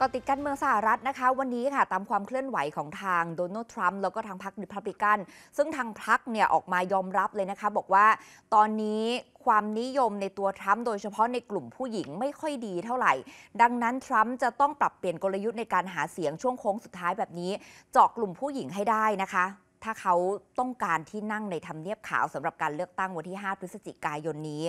ก็ติดการเมืองสหรัฐนะคะ วันนี้ค่ะตามความเคลื่อนไหวของทางโดนัลด์ทรัมป์แล้วก็ทางพรรคดิพับลิกัน ซึ่งทางพรรคเนี่ยออกมายอมรับเลยนะคะ บอกว่าตอนนี้ความนิยมในตัวทรัมป์โดยเฉพาะในกลุ่มผู้หญิงไม่ค่อยดีเท่าไหร่ ดังนั้นทรัมป์จะต้องปรับเปลี่ยนกลยุทธ์ในการหาเสียงช่วงโค้งสุดท้ายแบบนี้ เจาะกลุ่มผู้หญิงให้ได้นะคะถ้าเขาต้องการที่นั่งในทำเนียบขาวสำหรับการเลือกตั้งวันที่ 5 พฤศจิกายนนี้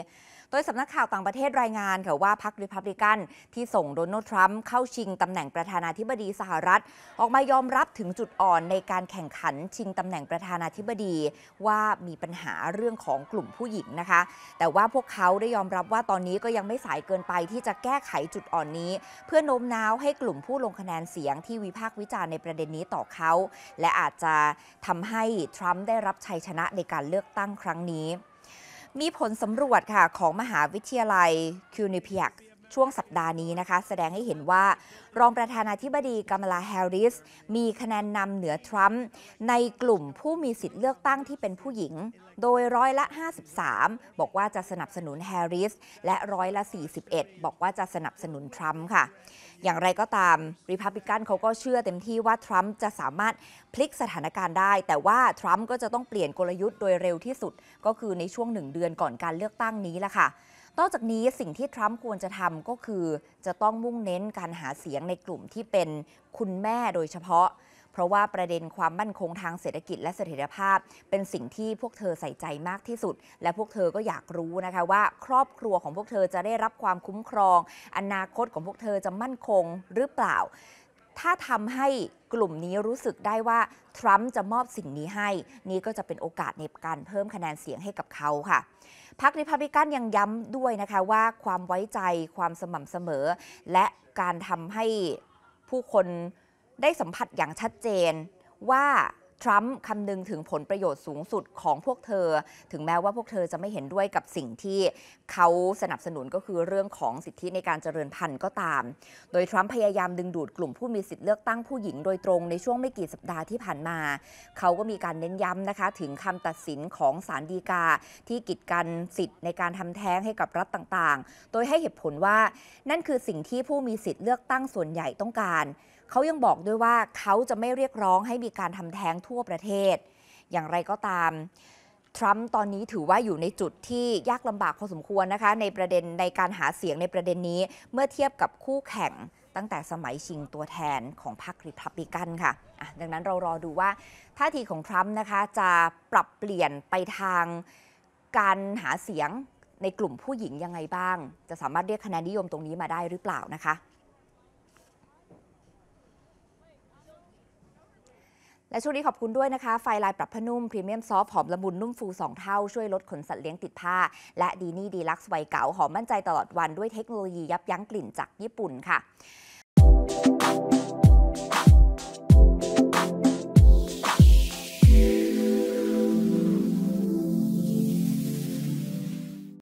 โดยสำนักข่าวต่างประเทศรายงานค่ะว่าพรรคริพับลิกันที่ส่งโดนัลด์ทรัมป์เข้าชิงตำแหน่งประธานาธิบดีสหรัฐ ออกมายอมรับถึงจุดอ่อนในการแข่งขันชิงตำแหน่งประธานาธิบดีว่ามีปัญหาเรื่องของกลุ่มผู้หญิงนะคะ แต่ว่าพวกเขาได้ยอมรับว่าตอนนี้ก็ยังไม่สายเกินไปที่จะแก้ไขจุดอ่อนนี้ เพื่อโน้มน้าวให้กลุ่มผู้ลงคะแนนเสียงที่วิพากษ์วิจารณ์ในประเด็นนี้ต่อเขา และอาจจะทำำให้ทรัมป์ได้รับชัยชนะในการเลือกตั้งครั้งนี้ มีผลสำรวจค่ะ ของมหาวิทยาลัยคิวนิพยกช่วงสัปดาห์นี้นะคะแสดงให้เห็นว่ารองประธานาธิบดีกัมลาแฮริสมีคะแนนนำเหนือทรัมป์ในกลุ่มผู้มีสิทธิ์เลือกตั้งที่เป็นผู้หญิง โดยร้อยละ 53 บอกว่าจะสนับสนุนแฮริสและร้อยละ 41 บอกว่าจะสนับสนุนทรัมป์ค่ะ อย่างไรก็ตามริพับลิกันเขาก็เชื่อเต็มที่ว่าทรัมป์จะสามารถพลิกสถานการณ์ได้แต่ว่าทรัมป์ก็จะต้องเปลี่ยนกลยุทธ์โดยเร็วที่สุด ก็คือในช่วงหนึ่งเดือนก่อนการเลือกตั้งนี้ละค่ะนอกจากนี้สิ่งที่ทรัมป์ควรจะทำก็คือ จะต้องมุ่งเน้นการหาเสียงในกลุ่มที่เป็นคุณแม่โดยเฉพาะ เพราะว่าประเด็นความมั่นคงทางเศรษฐกิจและเสถียรภาพ เป็นสิ่งที่พวกเธอใส่ใจมากที่สุด และพวกเธอก็อยากรู้นะคะว่า ครอบครัวของพวกเธอจะได้รับความคุ้มครอง อนาคตของพวกเธอจะมั่นคงหรือเปล่า ถ้าทำให้กลุ่มนี้รู้สึกได้ว่าทรัมป์จะมอบสิ่งนี้ให้ นี่ก็จะเป็นโอกาสในการเพิ่มคะแนนเสียงให้กับเขาค่ะพรรคริพับลิกันยังย้ำด้วยนะคะว่าความไว้ใจความสม่ำเสมอ และการทำให้ผู้คนได้สัมผัสอย่างชัดเจนว่าทรัมป์คำนึงถึงผลประโยชน์สูงสุดของพวกเธอ ถึงแม้ว่าพวกเธอจะไม่เห็นด้วยกับสิ่งที่ เขาสนับสนุนก็คือเรื่องของสิทธิในการเจริญพันธุ์ก็ตาม โดยทรัมป์พยายามดึงดูดกลุ่มผู้มีสิทธิเลือกตั้งผู้หญิงโดยตรงในช่วงไม่กี่สัปดาห์ที่ผ่านมา เขาก็มีการเน้นย้ำนะคะ ถึงคำตัดสินของศาลฎีกา ที่กีดกันสิทธิในการทำแท้งให้กับรัฐต่างๆ โดยให้เหตุผลว่านั่นคือสิ่งที่ผู้มีสิทธิเลือกตั้งส่วนใหญ่ต้องการเขายังบอกด้วยว่าเขาจะไม่เรียกร้องให้มีการทำแท้งทั่วประเทศ อย่างไรก็ตาม ทรัมป์ตอนนี้ถือว่าอยู่ในจุดที่ยากลำบากพอสมควรนะคะ ในประเด็นในการหาเสียงในประเด็นนี้เมื่อเทียบกับคู่แข่งตั้งแต่สมัยชิงตัวแทนของพรรคริพับลิกันค่ะะดังนั้นเรารอดูว่าท่าทีของทรัมป์นะคะจะปรับเปลี่ยนไปทางการหาเสียงในกลุ่มผู้หญิงยังไงบ้าง จะสามารถเรียกคะแนนนิยมตรงนี้มาได้หรือเปล่านะคะและช่วงนี้ขอบคุณด้วยนะคะ ไฟลายปรับผ้านุ่มพรีเมียมซอฟหอมละมุน นุ่มฟู 2 เท่า ช่วยลดขนสัตว์เลี้ยงติดผ้า และดีนี่ดีลักซ์ไวเก๋าหอมมั่นใจตลอดวัน ด้วยเทคโนโลยียับยั้งกลิ่นจากญี่ปุ่นค่ะ